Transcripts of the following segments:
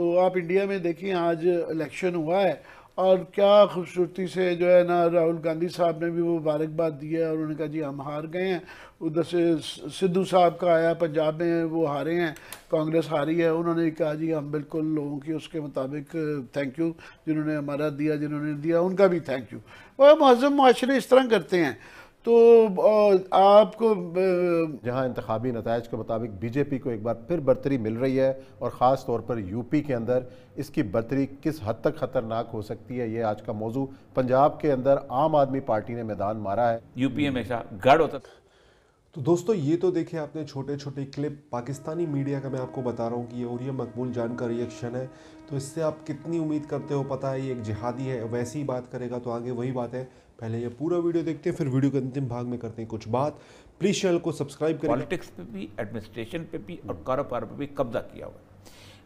तो आप इंडिया में देखिए आज इलेक्शन हुआ है और क्या खूबसूरती से जो है ना राहुल गांधी साहब ने भी वो मुबारकबाद दी है और उन्होंने कहा जी हम हार गए हैं उधर से सिद्धू साहब का आया पंजाब में वो हारे हैं कांग्रेस हारी है उन्होंने कहा जी हम बिल्कुल लोगों की उसके मुताबिक थैंक यू जिन्होंने हमारा दिया जिन्होंने दिया उनका भी थैंक यू वह मज़म माशरे इस तरह करते हैं तो आपको जहां इंतबी नतज के मुताबिक बीजेपी को एक बार फिर बरतरी मिल रही है और ख़ास तौर पर यूपी के अंदर इसकी बरतरी किस हद तक ख़तरनाक हो सकती है ये आज का मौजू पंजाब के अंदर आम आदमी पार्टी ने मैदान मारा है यूपी हमेशा गढ़ होता था तो दोस्तों ये तो देखिए आपने छोटे छोटे क्लिप पाकिस्तानी मीडिया का मैं आपको बता रहा हूँ कि ये और ये मकबूल जान का रिएक्शन है तो इससे आप कितनी उम्मीद करते हो पता है ये एक जिहादी है वैसी ही बात करेगा तो आगे वही बात है पहले ये पूरा वीडियो देखते हैं फिर वीडियो के अंतिम भाग में करते हैं कुछ बात प्लीज चैनल को सब्सक्राइब करें पॉलिटिक्स पे भी एडमिनिस्ट्रेशन पे भी और कारोबार पे भी कब्जा किया हुआ है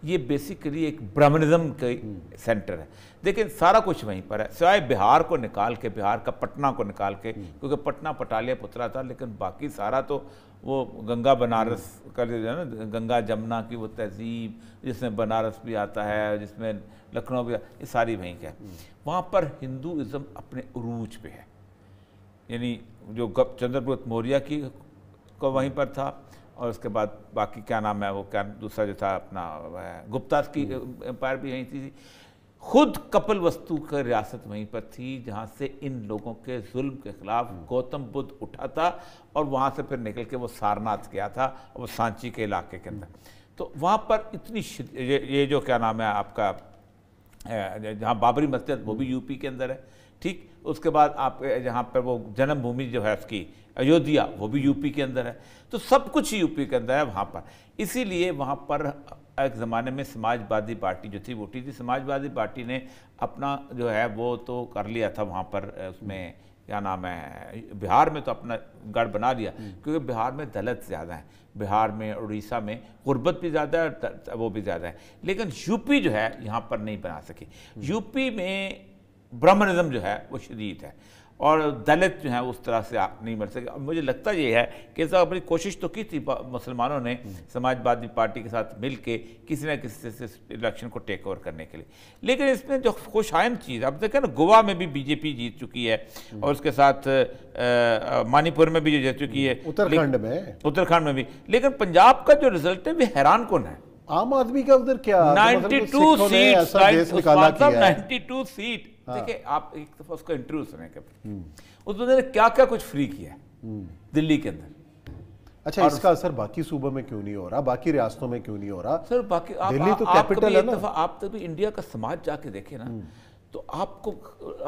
ये बेसिकली एक ब्राह्मणिज्म का सेंटर है लेकिन सारा कुछ वहीं पर है सिवाय बिहार को निकाल के बिहार का पटना को निकाल के हम्म। क्योंकि पटना पटालिया पुतला था लेकिन बाकी सारा तो वो गंगा बनारस का जो है ना गंगा जमुना की वो तहजीब जिसमें बनारस भी आता है जिसमें लखनऊ भी ये सारी वहीं का है हम्म। वहाँ पर हिंदुज़म अपने अरूज पर है यानी जो गप चंद्रगुप्त मौर्य की को वहीं हम्म। पर था और उसके बाद बाकी क्या नाम है वो क्या दूसरा जो था अपना गुप्ता की एम्पायर भी यहीं थी खुद कपिल वस्तु की रियासत वहीं पर थी जहाँ से इन लोगों के जुल्म के खिलाफ हम्म। गौतम बुद्ध उठा था और वहाँ से फिर निकल के वो सारनाथ गया था और वो सांची के इलाके के अंदर हम्म। तो वहाँ पर इतनी ये, ये जो क्या नाम है आपका जहाँ बाबरी मस्जिद वो भी हम्म। यूपी के अंदर है ठीक उसके बाद आप जहाँ पर वो जन्मभूमि जो है उसकी अयोध्या वो भी यूपी के अंदर है तो सब कुछ ही यूपी के अंदर है वहाँ पर इसीलिए वहाँ पर एक ज़माने में समाजवादी पार्टी जो थी वो थी समाजवादी पार्टी ने अपना जो है वो तो कर लिया था वहाँ पर उसमें क्या नाम है बिहार में तो अपना गढ़ बना लिया हम्म। क्योंकि बिहार में दलित ज़्यादा है बिहार में उड़ीसा में गुर्बत भी ज़्यादा है वो भी ज़्यादा है लेकिन यूपी जो है यहाँ पर नहीं बना सकी हम्म। यूपी में ब्रह्मनिज्म जो है वो शदीद है और दलित जो है उस तरह से आप नहीं मर सके मुझे लगता ये है कि सब अपनी कोशिश तो की थी मुसलमानों ने हम्म। समाजवादी पार्टी के साथ मिल के किसी न किसी से इलेक्शन को टेक ओवर करने के लिए लेकिन इसमें जो खुशाइन चीज़ अब देखें ना गोवा में भी बीजेपी जीत चुकी है हम्म। और उसके साथ मणिपुर में भी जो जीत चुकी है हम्म। उत्तराखंड में उत्तराखंड में भी लेकिन पंजाब का जो रिजल्ट है वे हैरान कौन है आम आदमी का उधर क्या 92 सीट 92 सीट हाँ। देखिए आप एक दफ़ा उसका इंटरव्यू सुने कभी उस बंदे ने क्या क्या कुछ फ्री किया हम्म। दिल्ली के अंदर अच्छा इसका असर बाकी सूबों में क्यों नहीं हो रहा बाकी रियासतों में क्यों नहीं हो रहा सर बाकी आप, दिल्ली तो कैपिटल है ना आप तभी इंडिया का समाज जाके देखे ना हम्म। तो आपको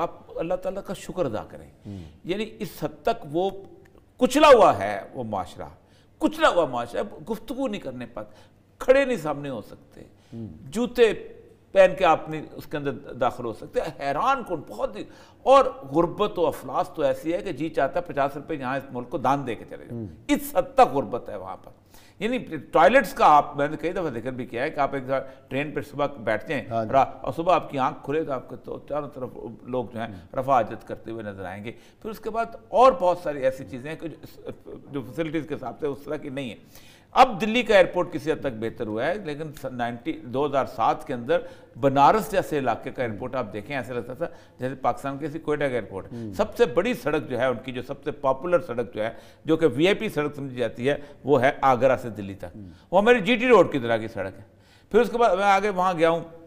आप अल्लाह ताला का शुक्र अदा करें हम्म। यानी इस हद तक वो कुचला हुआ है वो माशरा कुचला हुआ माशरा गुफ्तगु नहीं करने पाते खड़े नहीं सामने हो सकते जूते पहन के आप नहीं उसके अंदर दाखिल हो सकते हैरान कौन बहुत ही और गुर्बत तो अफलास तो ऐसी है कि जी चाहता है पचास रुपये यहाँ इस मुल्क को दान दे के चले जाओ हम्म। इस हद तक गुर्बत है वहाँ पर यानी टॉयलेट्स का आप मैंने कई दफ़ा जिक्र भी किया है कि आप एक ट्रेन पर सुबह बैठते हैं हाँ और सुबह आपकी आंख खुले तो आपके तो चारों तरफ लोग जो हैं हम्म। रफा आजत करते हुए नजर आएंगे फिर उसके बाद और बहुत सारी ऐसी चीज़ें हैं कि जो फैसिलिटीज़ के हिसाब से उस तरह की नहीं है अब दिल्ली का एयरपोर्ट किसी हद तक बेहतर हुआ है लेकिन 90 2007 के अंदर बनारस जैसे इलाके का एयरपोर्ट आप देखें ऐसा लगता था जैसे पाकिस्तान के किसी कोयटा का एयरपोर्ट हम्म। सबसे बड़ी सड़क जो है उनकी जो सबसे पॉपुलर सड़क जो है जो कि वीआईपी सड़क समझी जाती है वो है आगरा से दिल्ली तक हम्म। वो हमारी जी रोड की तरह की सड़क है फिर उसके बाद मैं आगे वहाँ गया हूँ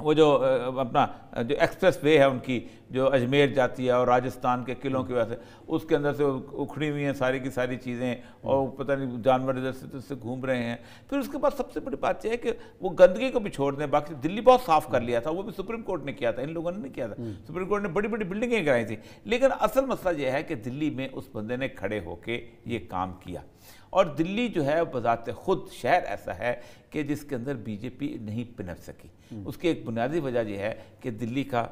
वो जो अपना जो एक्सप्रेस वे है उनकी जो अजमेर जाती है और राजस्थान के किलों की वजह से उसके अंदर से उखड़ी हुई हैं सारी की सारी चीज़ें और पता नहीं जानवर इधर से उधर से घूम रहे हैं फिर उसके बाद सबसे बड़ी बात यह है कि वो गंदगी को भी छोड़ दें बाकी दिल्ली बहुत साफ़ कर लिया था वो भी सुप्रीम कोर्ट ने किया था इन लोगों ने नहीं किया था हम्म। सुप्रीम कोर्ट ने बड़ी बड़ी बिल्डिंगें कराई थी लेकिन असल मसला यह है कि दिल्ली में उस बंदे ने खड़े होकर ये काम किया और दिल्ली जो है बजात खुद शहर ऐसा है कि जिसके अंदर बीजेपी नहीं पिनप सकी हम्म। उसकी एक बुनियादी वजह यह है कि दिल्ली का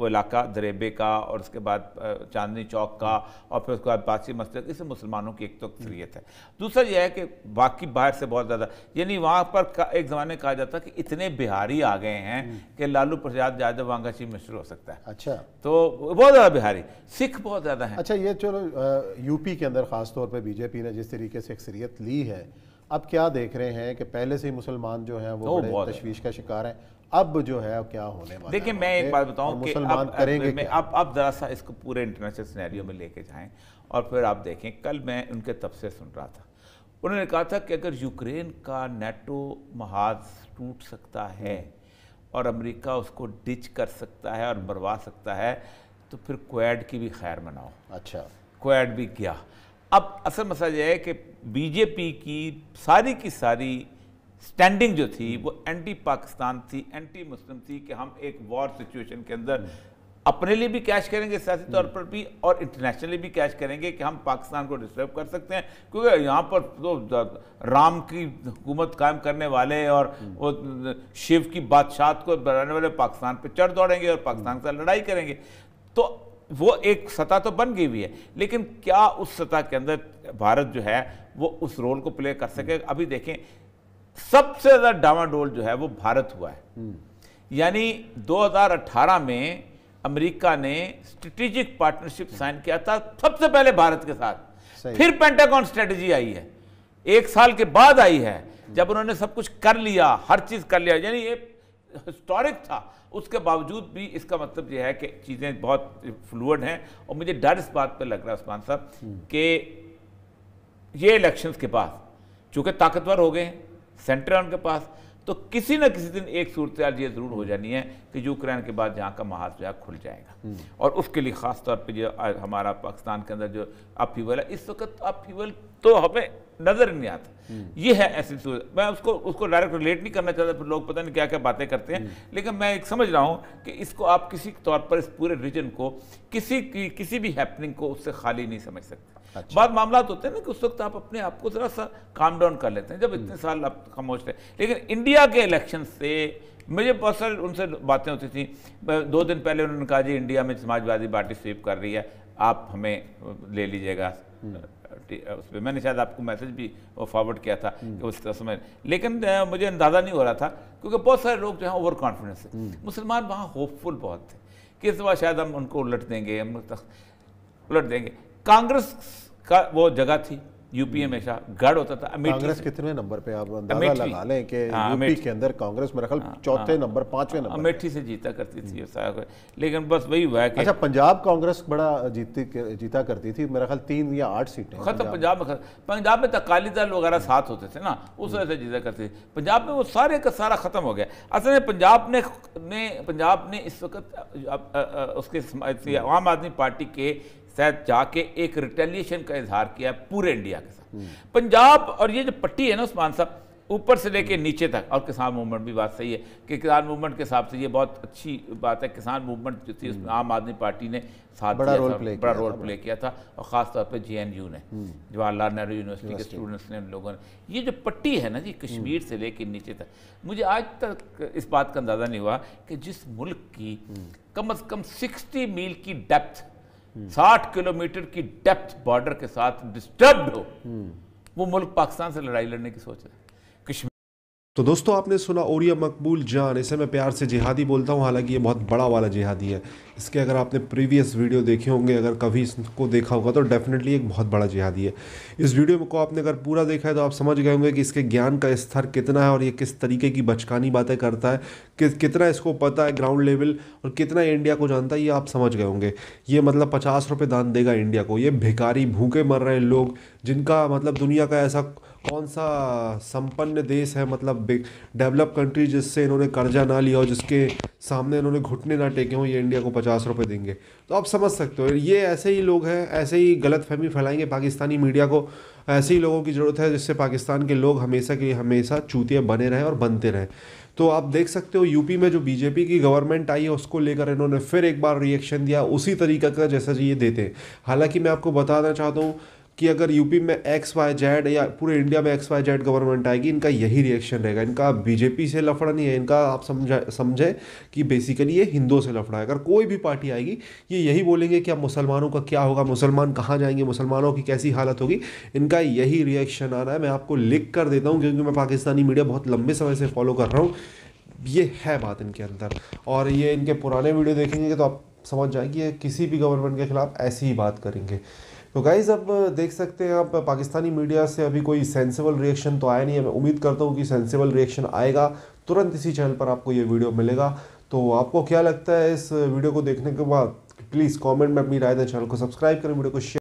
वो इलाका दरेबे का और उसके बाद चांदनी चौक का और फिर उसके बाद बासी मस्जिद इसे मुसलमानों की एक तो अक्सरियत है दूसरा यह है कि बाकी बाहर से बहुत ज़्यादा यानी वहाँ पर एक ज़माने कहा जाता कि इतने बिहारी आ गए हैं हम्म। कि लालू प्रसाद यादव वहाँ मिश्र चीफ मिनिस्टर हो सकता है अच्छा तो बहुत ज़्यादा बिहारी सिख बहुत ज़्यादा हैं अच्छा ये चलो यूपी के अंदर ख़ासतौर पर बीजेपी ने जिस तरीके से अक्सरियत ली है अब क्या देख रहे हैं कि पहले से ही मुसलमान जो हैं वो बड़े तशवीश का शिकार हैं अब जो है क्या होने वाला देखिए मैं एक बात बताऊं कि अब करेंगे मैं अब अब जरा सा इसको पूरे इंटरनेशनल सिनेरियो में लेके जाएं और फिर आप देखें कल मैं उनके तबसे सुन रहा था उन्होंने कहा था कि अगर यूक्रेन का नेटो महाज टूट सकता है और अमेरिका उसको डिच कर सकता है और मरवा सकता है तो फिर क्वैड की भी खैर मनाओ अच्छा क्वैड भी गया अब असल मसला यह है कि बीजेपी की सारी की सारी स्टैंडिंग जो थी हम्म। वो एंटी पाकिस्तान थी एंटी मुस्लिम थी कि हम एक वॉर सिचुएशन के अंदर हम्म। अपने लिए भी कैश करेंगे सियासी तौर हम्म। पर भी और इंटरनेशनली भी कैश करेंगे कि हम पाकिस्तान को डिस्टर्ब कर सकते हैं क्योंकि यहाँ पर तो राम की हुकूमत कायम करने वाले और वो शिव की बादशाह को बनाने वाले पाकिस्तान पर चढ़ दौड़ेंगे और पाकिस्तान के साथ लड़ाई करेंगे तो वो एक सतह तो बन गई हुई है लेकिन क्या उस सतह के अंदर भारत जो है वो उस रोल को प्ले कर सके अभी देखें सबसे ज़्यादा डावाडोल जो है वो भारत हुआ है हम्म। यानी 2018 में अमेरिका ने स्ट्रेटेजिक पार्टनरशिप साइन किया था सबसे पहले भारत के साथ फिर पेंटागॉन स्ट्रेटेजी आई है एक साल के बाद आई है हम्म। जब उन्होंने सब कुछ कर लिया हर चीज़ कर लिया यानी ये हिस्टोरिक था उसके बावजूद भी इसका मतलब यह है कि चीज़ें बहुत फ्लूड हैं और मुझे डर इस बात पर लग रहा है उस्मान साहब हम्म। कि ये इलेक्शंस के बाद चूंकि ताकतवर हो गए हैं सेंटर है उनके पास तो किसी न किसी दिन एक सूरत ये ज़रूर हो जानी है कि यूक्रेन के बाद यहाँ का महाजा खुल जाएगा हम्म। और उसके लिए ख़ास तौर पर जो हमारा पाकिस्तान के अंदर जो अपीवल है इस वक्त तो अपीवल तो हमें नज़र नहीं आता हम्म। ये है ऐसी सूरत मैं उसको उसको डायरेक्ट रिलेट नहीं करना चाहता फिर लोग पता नहीं क्या क्या बातें करते हैं हम्म। लेकिन मैं एक समझ रहा हूँ कि इसको आप किसी तौर पर इस पूरे रीजन को किसी की किसी भी हैपनिंग को उससे खाली नहीं समझ सकते अच्छा। बाद मामला होते हैं ना कि उस वक्त आप अपने आप को जरा सा काम डाउन कर लेते हैं जब हम्म। इतने साल आप खामोश रहे लेकिन इंडिया के इलेक्शन से मुझे बहुत सारे उनसे बातें होती थी दो दिन पहले उन्होंने कहा जी इंडिया में समाजवादी पार्टी स्वीप कर रही है आप हमें ले लीजिएगा हम्म। उस पर मैंने शायद आपको मैसेज भी फॉरवर्ड किया था हम्म। कि उस समय लेकिन मुझे अंदाज़ा नहीं हो रहा था क्योंकि बहुत सारे लोग जो हैं ओवर कॉन्फिडेंस थे मुसलमान वहाँ होपफुल बहुत थे कि इस बार शायद हम उनको उलट देंगे हम उलट देंगे कांग्रेस का वो जगह थी यूपी हम्म। हमेशा गढ़ होता था कांग्रेस कितने नंबर पे आप अंदाजा लगा लें कि हाँ, यूपी के अंदर कांग्रेस में रखल हाँ, चौथे हाँ। नंबर पांचवें नंबर अमेठी से जीता करती थी हम्म। लेकिन बस वही हुआ अच्छा पंजाब कांग्रेस बड़ा जीती जीता करती थी मेरा ख्याल तीन या आठ सीटें खत्म पंजाब में पंजाब तो में अकाली दल वगैरह साथ होते थे ना उस वजह से हम्म। जीता करती थी पंजाब में वो सारे का सारा खत्म हो गया असल में पंजाब ने पंजाब ने इस वक्त उसके आम आदमी पार्टी के शायद जाके एक रिटेलिएशन का इजहार किया पूरे इंडिया के साथ पंजाब और ये जो पट्टी है ना उस्मान साहब ऊपर से लेके नीचे तक और किसान मूवमेंट भी बात सही है कि किसान मूवमेंट के हिसाब से ये बहुत अच्छी बात है किसान मूवमेंट जो थी उसमें आम आदमी पार्टी ने साथ बड़ा रोल प्ले बड़ा रोल प्ले किया था और ख़ासतौर पर जे एन यू ने हम्म। जवाहरलाल नेहरू यूनिवर्सिटी के स्टूडेंट्स ने उन लोगों ने ये जो पट्टी है ना जी कश्मीर से लेके नीचे तक मुझे आज तक इस बात का अंदाज़ा नहीं हुआ कि जिस मुल्क की हम्म। कम अज़ कम सिक्सटी मील की डेप्थ साठ किलोमीटर की डेप्थ बॉर्डर के साथ डिस्टर्ब हो वो मुल्क पाकिस्तान से लड़ाई लड़ने की सोच रहे है तो दोस्तों आपने सुना ओरिया मकबूल जान इसे मैं प्यार से जिहादी बोलता हूँ हालांकि ये बहुत बड़ा वाला जिहादी है इसके अगर आपने प्रीवियस वीडियो देखे होंगे अगर कभी इसको देखा होगा तो डेफिनेटली एक बहुत बड़ा जिहादी है इस वीडियो को आपने अगर पूरा देखा है तो आप समझ गए होंगे कि इसके ज्ञान का स्तर कितना है और ये किस तरीके की बचकानी बातें करता है कि कितना इसको पता है ग्राउंड लेवल और कितना इंडिया को जानता है ये आप समझ गए होंगे ये मतलब पचास रुपये दान देगा इंडिया को ये भिकारी भूखे मर रहे हैं लोग जिनका मतलब दुनिया का ऐसा कौन सा संपन्न देश है मतलब डेवलप कंट्री जिससे इन्होंने कर्जा ना लिया हो जिसके सामने इन्होंने घुटने ना टेके हों ये इंडिया को पचास रुपये देंगे तो आप समझ सकते हो ये ऐसे ही लोग हैं ऐसे ही गलत फहमी फैलाएंगे पाकिस्तानी मीडिया को ऐसे ही लोगों की ज़रूरत है जिससे पाकिस्तान के लोग हमेशा के लिए हमेशा चूतिया बने रहें और बनते रहें तो आप देख सकते हो यूपी में जो बीजेपी की गवर्नमेंट आई है उसको लेकर इन्होंने फिर एक बार रिएक्शन दिया उसी तरीका का जैसा जी ये देते हैं हालांकि मैं आपको बताना चाहता हूँ कि अगर यूपी में एक्स वाई जेड या पूरे इंडिया में एक्स वाई जेड गवर्नमेंट आएगी इनका यही रिएक्शन रहेगा इनका बीजेपी से लफड़ा नहीं है इनका आप समझा समझें कि बेसिकली ये हिंदुओं से लफड़ा है अगर कोई भी पार्टी आएगी ये यही बोलेंगे कि अब मुसलमानों का क्या होगा मुसलमान कहाँ जाएंगे मुसलमानों की कैसी हालत होगी इनका यही रिएक्शन आ रहा है मैं आपको लिख कर देता हूँ क्योंकि मैं पाकिस्तानी मीडिया बहुत लंबे समय से फॉलो कर रहा हूँ ये है बात इनके अंदर और ये इनके पुराने वीडियो देखेंगे तो आप समझ जाएंगे किसी भी गवर्नमेंट के खिलाफ ऐसी ही बात करेंगे तो गाइज़ अब देख सकते हैं आप पाकिस्तानी मीडिया से अभी कोई सेंसेबल रिएक्शन तो आया नहीं है मैं उम्मीद करता हूँ कि सेंसेबल रिएक्शन आएगा तुरंत इसी चैनल पर आपको ये वीडियो मिलेगा तो आपको क्या लगता है इस वीडियो को देखने के बाद प्लीज़ कमेंट में अपनी राय दें चैनल को सब्सक्राइब करें वीडियो को शेयर